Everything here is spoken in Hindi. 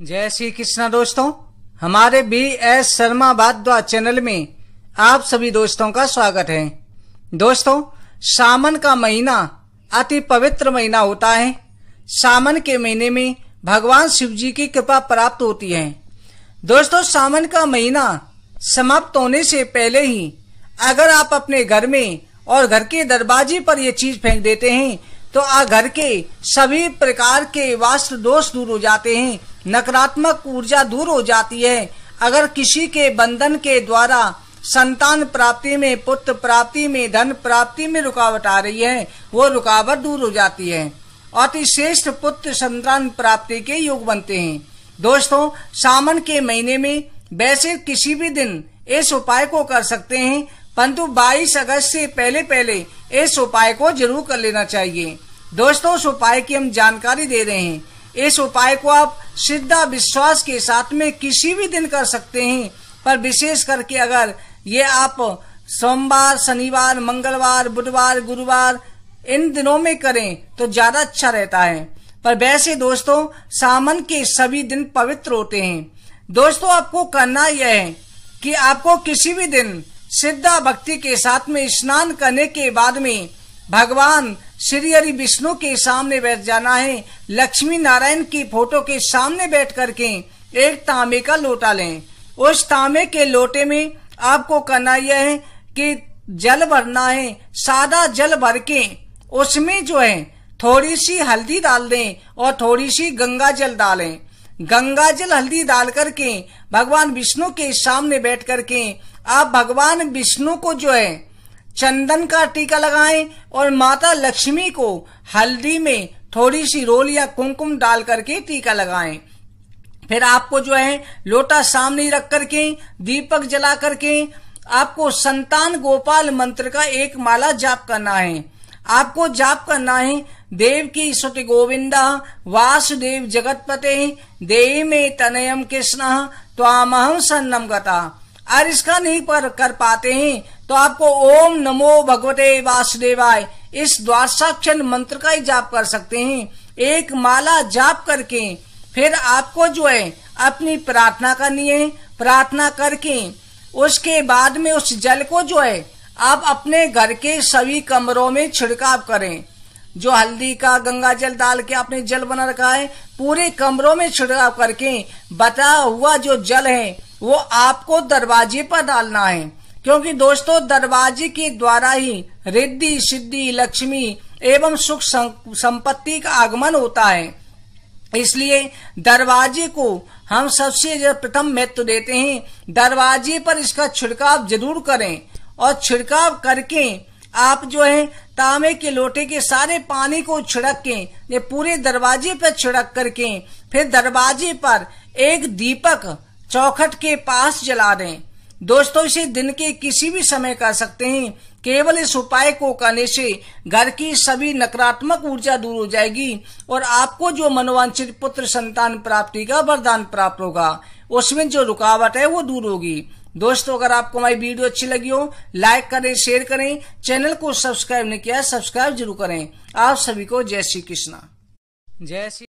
जय श्री कृष्णा दोस्तों हमारे बी एस शर्मा भाद्वा चैनल में आप सभी दोस्तों का स्वागत है दोस्तों सावन का महीना अति पवित्र महीना होता है सावन के महीने में भगवान शिव जी की कृपा प्राप्त होती है दोस्तों सावन का महीना समाप्त होने से पहले ही अगर आप अपने घर में और घर के दरवाजे पर ये चीज फेंक देते हैं तो घर के सभी प्रकार के वास्तु दोष दूर हो जाते हैं नकारात्मक ऊर्जा दूर हो जाती है अगर किसी के बंधन के द्वारा संतान प्राप्ति में पुत्र प्राप्ति में धन प्राप्ति में रुकावट आ रही है वो रुकावट दूर हो जाती है अति श्रेष्ठ पुत्र संतान प्राप्ति के योग बनते हैं दोस्तों सावन के महीने में वैसे किसी भी दिन इस उपाय को कर सकते हैं परंतु 22 अगस्त से पहले पहले इस उपाय को जरूर कर लेना चाहिए दोस्तों इस उपाय की हम जानकारी दे रहे हैं इस उपाय को आप सीधा विश्वास के साथ में किसी भी दिन कर सकते हैं पर विशेष करके अगर ये आप सोमवार शनिवार मंगलवार बुधवार गुरुवार इन दिनों में करें तो ज्यादा अच्छा रहता है पर वैसे दोस्तों सामन के सभी दिन पवित्र होते हैं दोस्तों आपको करना यह है कि आपको किसी भी दिन सिद्धा भक्ति के साथ में स्नान करने के बाद में भगवान श्री हरि विष्णु के सामने बैठ जाना है लक्ष्मी नारायण की फोटो के सामने बैठ करके एक तांबे का लोटा लें उस तांबे के लोटे में आपको करना यह है कि जल भरना है सादा जल भर के उसमें जो है थोड़ी सी हल्दी डाल दें और थोड़ी सी गंगा जल डालें गंगा जल हल्दी डाल करके भगवान विष्णु के सामने बैठ करके आप भगवान विष्णु को जो है चंदन का टीका लगाएं और माता लक्ष्मी को हल्दी में थोड़ी सी रोल या कुमकुम डाल करके टीका लगाएं फिर आपको जो है लोटा सामने रख करके दीपक जला करके आपको संतान गोपाल मंत्र का एक माला जाप करना है आपको जाप करना है देव की श्रुति गोविंदा वासुदेव जगतपते देव में तनयम कृष्ण त्वामहम सन्नम गता और इसका नहीं पर कर पाते हैं तो आपको ओम नमो भगवते वासुदेवाय इस द्वारसाक्षर मंत्र का ही जाप कर सकते हैं एक माला जाप करके फिर आपको जो है अपनी प्रार्थना करनी है प्रार्थना करके उसके बाद में उस जल को जो है आप अपने घर के सभी कमरों में छिड़काव करें जो हल्दी का गंगा जल डाल के आपने जल बना रखा है पूरे कमरों में छिड़काव करके बता हुआ जो जल है वो आपको दरवाजे पर डालना है क्योंकि दोस्तों दरवाजे के द्वारा ही रिद्धि सिद्धि लक्ष्मी एवं सुख संपत्ति का आगमन होता है इसलिए दरवाजे को हम सबसे प्रथम महत्व देते हैं दरवाजे पर इसका छिड़काव जरूर करें और छिड़काव करके आप जो है तांबे के लोटे के सारे पानी को छिड़क के ये पूरे दरवाजे पर छिड़क करके फिर दरवाजे पर एक दीपक चौखट के पास जला दें दोस्तों इसे दिन के किसी भी समय कर सकते हैं केवल इस उपाय को करने से घर की सभी नकारात्मक ऊर्जा दूर हो जाएगी और आपको जो मनोवांछित पुत्र संतान प्राप्ति का वरदान प्राप्त होगा उसमें जो रुकावट है वो दूर होगी दोस्तों अगर आपको हमारी वीडियो अच्छी लगी हो लाइक करें शेयर करें चैनल को सब्सक्राइब नहीं किया सब्सक्राइब जरूर करें आप सभी को जय श्री कृष्णा जय श्री